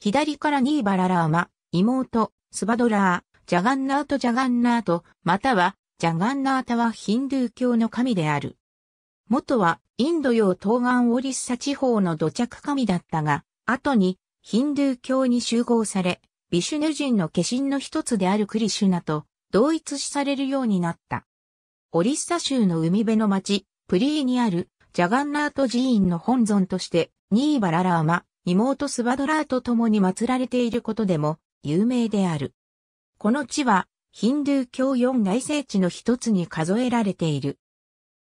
左からニーバララーマ、妹、スバドラー、ジャガンナートジャガンナート、または、ジャガンナータはヒンドゥー教の神である。元は、インド洋東岸オリッサ地方の土着神だったが、後に、ヒンドゥー教に集合され、ビシュヌ人の化身の一つであるクリシュナと、同一視されるようになった。オリッサ州の海辺の町、プリーにある、ジャガンナート寺院の本尊として、ニーバララーマ、妹スバドラーと共に祀られていることでも有名である。この地はヒンドゥー教四大聖地の一つに数えられている。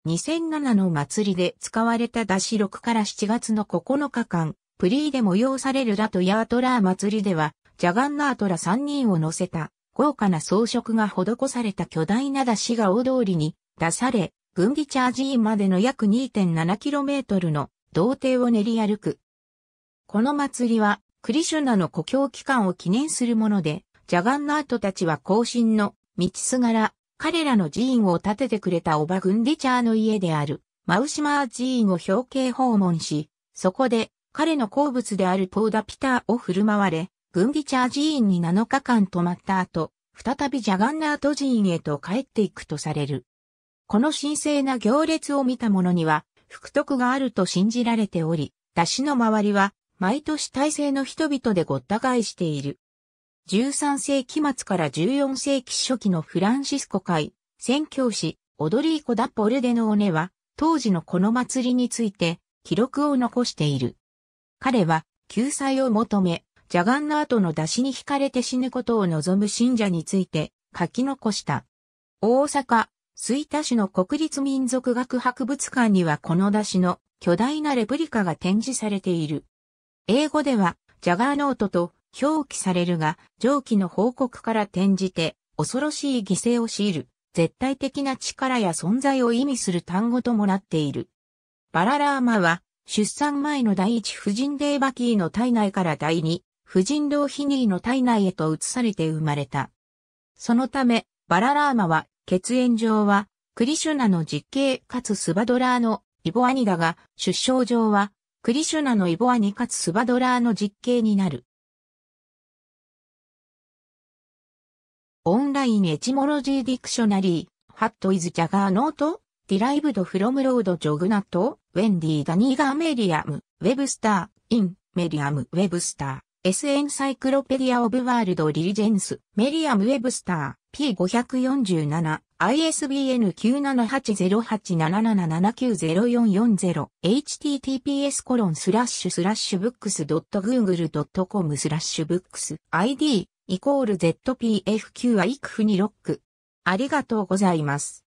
2007の祭りで使われた出し6から7月の9日間、プリーで催されるラトヤートラー祭りでは、ジャガンナートラ3人を乗せた豪華な装飾が施された巨大な出しが大通りに出され、軍備チャージ院までの約 2.7km の道貞を練り歩くこの祭りは、クリシュナの故郷期間を記念するもので、ジャガンナートたちは後進の道すがら、彼らの寺院を建ててくれたオバグンディチャーの家である、マウシマー寺院を表敬訪問し、そこで、彼の好物であるポーダピターを振る舞われ、グンディチャー寺院に7日間泊まった後、再びジャガンナート寺院へと帰っていくとされる。この神聖な行列を見た者には、福徳があると信じられており、出汁の周りは毎年大勢の人々でごった返している。13世紀末から14世紀初期のフランシスコ会、宣教師、オドリーコ・ダ・ポルデのオネは、当時のこの祭りについて、記録を残している。彼は、救済を求め、邪眼ガンの出しに惹かれて死ぬことを望む信者について、書き残した。大阪、水田市の国立民族学博物館にはこの出しの巨大なレプリカが展示されている。英語では、ジャガーノートと表記されるが、上記の報告から転じて、恐ろしい犠牲を強いる、絶対的な力や存在を意味する単語ともなっている。バララーマは、出産前の第一婦人デーバキーの体内から第二、婦人ローヒニーの体内へと移されて生まれた。そのため、バララーマは、血縁上は、クリシュナの実刑かつスバドラーのイボアニだが、出生上は、クリシュナのイボアニかつスバドラーの実刑になる。オンラインエチモロジーディクショナリー、ハットイズジャガーノート、ディライブドフロムロードジョグナット、ウェンディ・ダニーガーメリアム、ウェブスター、イン、メリアム・ウェブスター。S エンサイクロペディア・オブ・ワールド・リリジェンス、メリアム・ウェブスター、P547、ISBN 9780877790440、https コロンスラッシュスラッシュブックス .google.com スラッシュブックス ID イコール ZPFQ アイクフにロック。ありがとうございます。